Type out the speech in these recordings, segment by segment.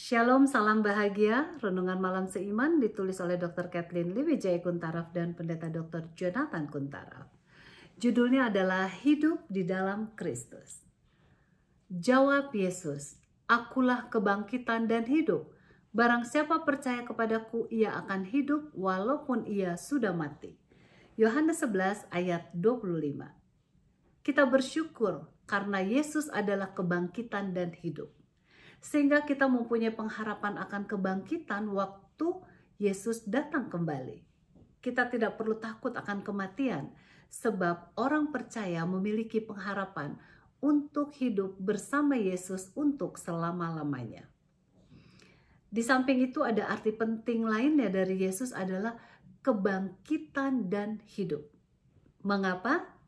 Shalom, salam bahagia. Renungan Malam Seiman ditulis oleh Dr. Kathleen Liwijaya Kuntaraf dan Pendeta Dr. Jonathan Kuntaraf. Judulnya adalah Hidup di dalam Kristus. Jawab Yesus, Akulah kebangkitan dan hidup. Barang siapa percaya kepadaku, ia akan hidup walaupun ia sudah mati. Yohanes 11 ayat 25. Kita bersyukur karena Yesus adalah kebangkitan dan hidup sehingga kita mempunyai pengharapan akan kebangkitan waktu Yesus datang kembali. Kita tidak perlu takut akan kematian, sebab orang percaya memiliki pengharapan untuk hidup bersama Yesus untuk selama-lamanya. Di samping itu ada arti penting lainnya dari Yesus adalah kebangkitan dan hidup. Mengapa?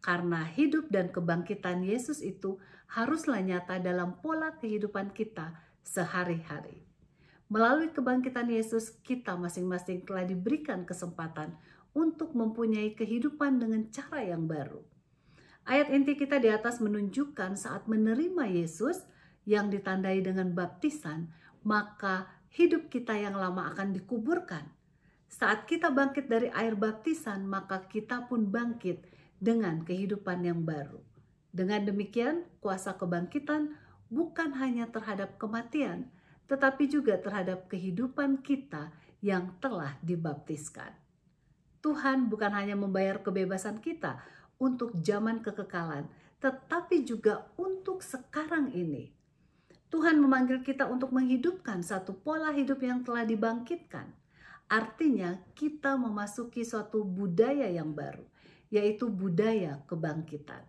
Karena hidup dan kebangkitan Yesus itu haruslah nyata dalam pola kehidupan kita sehari-hari. Melalui kebangkitan Yesus, kita masing-masing telah diberikan kesempatan untuk mempunyai kehidupan dengan cara yang baru. Ayat inti kita di atas menunjukkan saat menerima Yesus yang ditandai dengan baptisan, maka hidup kita yang lama akan dikuburkan. Saat kita bangkit dari air baptisan, maka kita pun bangkit dengan kehidupan yang baru. Dengan demikian, kuasa kebangkitan bukan hanya terhadap kematian, tetapi juga terhadap kehidupan kita yang telah dibaptiskan. Tuhan bukan hanya membayar kebebasan kita untuk zaman kekekalan, tetapi juga untuk sekarang ini. Tuhan memanggil kita untuk menghidupkan satu pola hidup yang telah dibangkitkan. Artinya, kita memasuki suatu budaya yang baru yaitu budaya kebangkitan.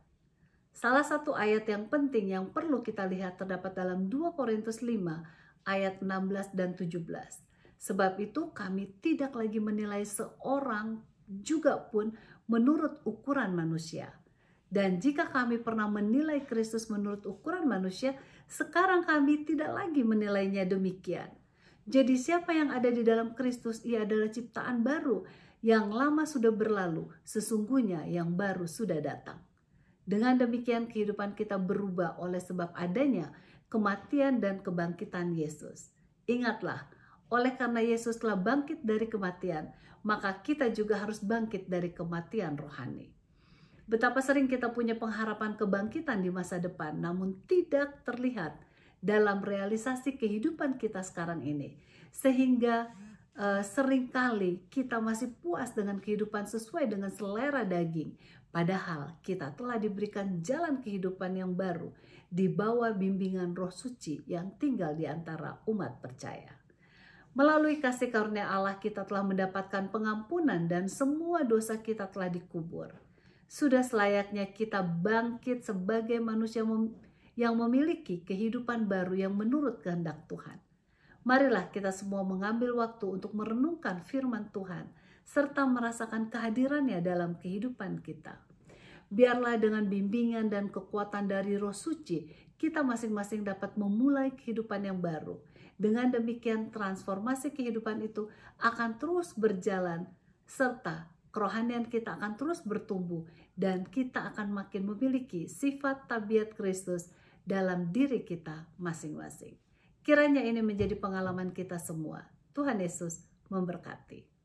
Salah satu ayat yang penting yang perlu kita lihat terdapat dalam 2 Korintus 5 ayat 16 dan 17. Sebab itu kami tidak lagi menilai seorang juga pun menurut ukuran manusia. Dan jika kami pernah menilai Kristus menurut ukuran manusia, sekarang kami tidak lagi menilainya demikian. Jadi siapa yang ada di dalam Kristus, ia adalah ciptaan baru yang lama sudah berlalu, sesungguhnya yang baru sudah datang. Dengan demikian kehidupan kita berubah oleh sebab adanya kematian dan kebangkitan Yesus. Ingatlah, oleh karena Yesus telah bangkit dari kematian, maka kita juga harus bangkit dari kematian rohani. Betapa sering kita punya pengharapan kebangkitan di masa depan, namun tidak terlihat dalam realisasi kehidupan kita sekarang ini, sehingga Eh, seringkali kita masih puas dengan kehidupan sesuai dengan selera daging. Padahal kita telah diberikan jalan kehidupan yang baru di bawah bimbingan roh suci yang tinggal di antara umat percaya. Melalui kasih karunia Allah kita telah mendapatkan pengampunan dan semua dosa kita telah dikubur. Sudah selayaknya kita bangkit sebagai manusia yang memiliki kehidupan baru yang menurut kehendak Tuhan marilah kita semua mengambil waktu untuk merenungkan firman Tuhan serta merasakan kehadirannya dalam kehidupan kita. Biarlah dengan bimbingan dan kekuatan dari roh suci, kita masing-masing dapat memulai kehidupan yang baru. Dengan demikian transformasi kehidupan itu akan terus berjalan serta kerohanian kita akan terus bertumbuh dan kita akan makin memiliki sifat tabiat Kristus dalam diri kita masing-masing. Kiranya ini menjadi pengalaman kita semua. Tuhan Yesus memberkati.